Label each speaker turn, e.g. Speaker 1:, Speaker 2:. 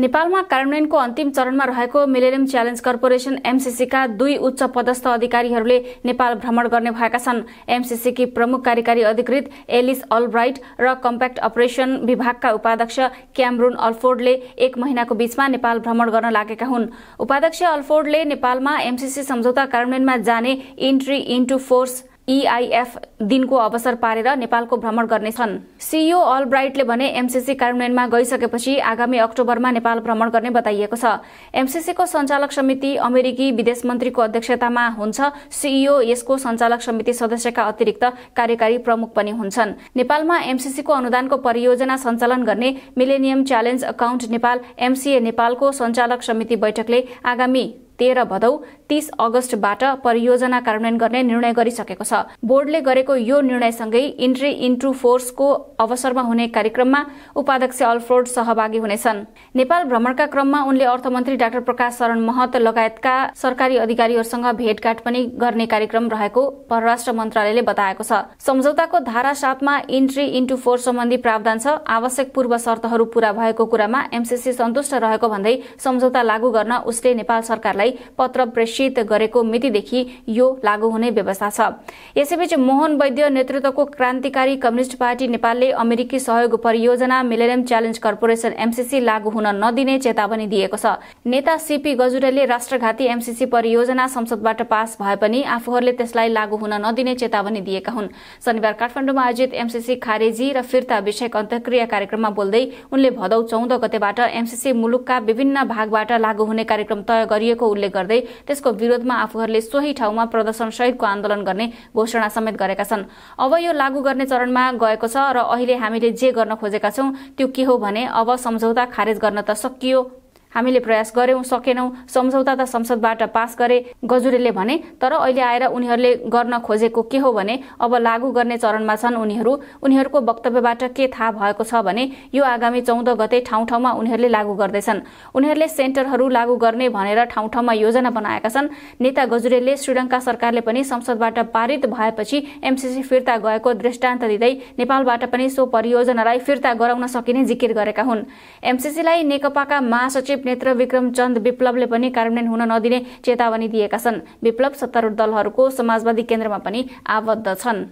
Speaker 1: नेपालमा कार्यान्वयनको अन्तिम चरणमा रहेको मिलेनियम च्यालेन्ज कर्पोरेशन एमसिसीका दुई उच्च पदस्थ अधिकारीहरूले नेपाल भ्रमण गर्ने भएका छन् एमसीसीकी प्रमुख कार्यकारी अधिकृत एलिस अलब्राइट र कम्प्याक्ट अपरेसन विभागका उपाध्यक्ष क्यामरुन अल्फोर्डले एक महिनाको बीचमा नेपाल भ्रमण गर्न लागेका हुन् उपाध्यक्ष अल्फोर्डले नेपालमा एमसिसी सम्झौता कार्यान्वयनमा जाने entry into force EIF e दिनको अवसर पारेर नेपालको भ्रमण गर्नेछन् सिइओ ब्राइटले भने एमसिसी कार्यान्वयनमा गइसकेपछि आगामी अक्टोबरमा नेपाल भ्रमण गर्ने बताइएको छ एमसिसीको सञ्चालक समिति अमेरिकी विदेश मन्त्रीको अध्यक्षतामा हुन्छ सिइओ यसको सञ्चालक समिति सदस्यका अतिरिक्त कार्यकारी प्रमुख पनि हुन्छन् नेपालमा एमसिसीको अनुदानको परियोजना सञ्चालन गर्ने millennium challenge account Nepal MCA नेपालको सञ्चालक समिति बैठकले आगामी तेह्र भदौ तीस अगस्तबाट परियोजना कार्यान्वयन गर्ने निर्णय गरिसकेको छ बोर्डले गरेको यो निर्णयसँगै इन्ट्री इन्टु फोर्सको अवसरमा हुने कार्यक्रममा उपाध्यक्ष अल्फ्रोड सहभागी हुनेछन् नेपाल भ्रमणका क्रममा उनले अर्थमन्त्री डाक्टर प्रकाश शरण महत लगायतका सरकारी अधिकारीहरूसँग भेटघाट पनि गर्ने कार्यक्रम रहेको परराष्ट्र मन्त्रालयले बताएको छ सम्झौताको धारा सातमा इन्ट्री इन्टु फोर्स सम्बन्धी प्रावधान छ आवश्यक पूर्व शर्तहरू पूरा भएको कुरामा एमसीसी सन्तुष्ट रहेको भन्दै सम्झौता लागू गर्न उसले नेपाल सरकारलाई पत्र प्रेषित गरेको मितिदेखि यो लागू हुने व्यवस्था छ यसैबीच मोहन वैद्य नेतृत्वको क्रान्तिकारी कम्युनिष्ट पार्टी नेपालले अमेरिकी सहयोग परियोजना मिलेनियम च्यालेन्ज कर्पोरेसन एमसिसी लागू हुन नदिने चेतावनी दिएको छ नेता सीपी गजुरेलले राष्ट्रघाती एमसीसी परियोजना संसदबाट पास भए पनि आफूहरूले त्यसलाई लागू हुन नदिने चेतावनी दिएका हुन् शनिबार काठमाडौँमा आयोजित एमसिसी खारेजी र फिर्ता विषयक अन्तक्रिया कार्यक्रममा बोल्दै उनले भदौ चौध गतेबाट एमसीसी मुलुकका विभिन्न भागबाट लागू हुने कार्यक्रम तय गरिएको उल्लेख उल्लेख गर्दै त्यसको विरोधमा आफूहरूले सोही ठाउँमा प्रदर्शन सहितको आन्दोलन गर्ने घोषणा समेत गरेका छन् अब यो लागू गर्ने चरणमा गएको छ र अहिले हामीले जे गर्न खोजेका छौं त्यो के हो भने अब सम्झौता खारेज गर्न त सकियो हामीले प्रयास गऱ्यौँ सकेनौँ सम्झौता त संसदबाट पास गरे गजुरेले भने तर अहिले आएर उनीहरूले गर्न खोजेको के हो भने अब लागू गर्ने चरणमा छन् उनीहरू उनीहरूको वक्तव्यबाट के थाहा भएको छ भने यो आगामी चौध गते ठाउँ ठाउँमा उनीहरूले लागू गर्दैछन् उनीहरूले सेन्टरहरू लागू गर्ने भनेर ठाउँ ठाउँमा योजना बनाएका छन् नेता गजुरेलले श्रीलङ्का सरकारले पनि संसदबाट पारित भएपछि एमसिसी फिर्ता गएको दृष्टान्त दिँदै नेपालबाट पनि सो परियोजनालाई फिर्ता गराउन सकिने जिकिर गरेका हुन् एमसिसीलाई नेकपाका महासचिव नेत्र विक्रमचन्द विप्लवले पनि कार्यान्वयन हुन नदिने चेतावनी दिएका छन् विप्लव सत्तारूढ दलहरूको समाजवादी केन्द्रमा पनि आबद्ध छन्